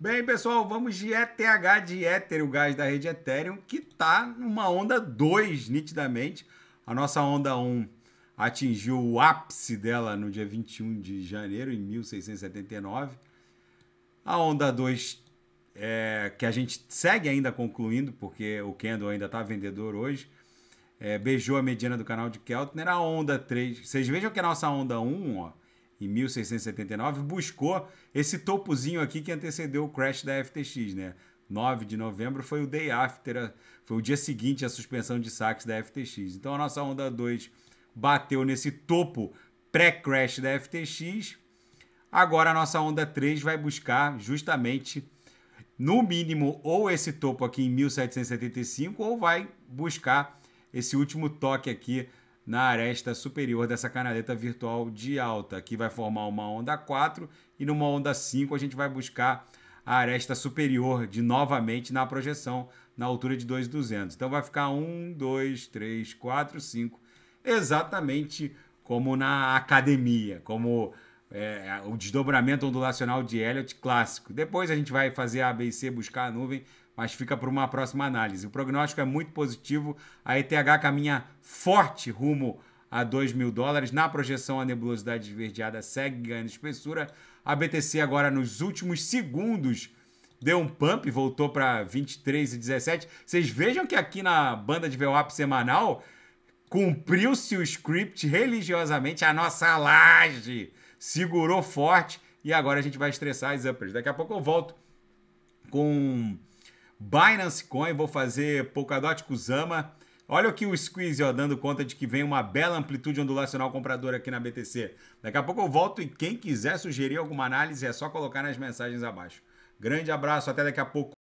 Bem, pessoal, vamos de ETH de Ether, o gás da rede Ethereum, que está numa onda 2, nitidamente. A nossa onda 1 atingiu o ápice dela no dia 21 de janeiro, em 1679. A onda 2, é, que a gente segue ainda concluindo, porque o candle ainda está vendedor hoje, é, beijou a mediana do canal de Keltner. A onda 3, vocês vejam que a nossa onda 1, ó, em 1679, buscou esse topozinho aqui que antecedeu o crash da FTX, né? 9 de novembro foi o day after, foi o dia seguinte à suspensão de saques da FTX. Então a nossa onda 2 bateu nesse topo pré-crash da FTX. Agora a nossa onda 3 vai buscar justamente no mínimo ou esse topo aqui em 1775 ou vai buscar esse último toque aqui na aresta superior dessa canaleta virtual de alta, que vai formar uma onda 4 e numa onda 5 a gente vai buscar a aresta superior de novamente na projeção na altura de 2,200. Então vai ficar 1, 2, 3, 4, 5, exatamente como na academia, como é, é, o desdobramento ondulacional de Elliott clássico. Depois a gente vai fazer a ABC buscar a nuvem, mas fica para uma próxima análise. O prognóstico é muito positivo. A ETH caminha forte rumo a 2 mil dólares. Na projeção, a nebulosidade esverdeada segue ganhando espessura. A BTC agora nos últimos segundos deu um pump, voltou para 23 e 17. Vocês vejam que aqui na banda de VWAP semanal cumpriu-se o script religiosamente, a nossa laje segurou forte e agora a gente vai estressar as uppers. Daqui a pouco eu volto com Binance Coin, vou fazer Polkadot Kuzama. Olha o que o Squeeze ó, dando conta de que vem uma bela amplitude ondulacional compradora aqui na BTC. Daqui a pouco eu volto e quem quiser sugerir alguma análise é só colocar nas mensagens abaixo. Grande abraço, até daqui a pouco.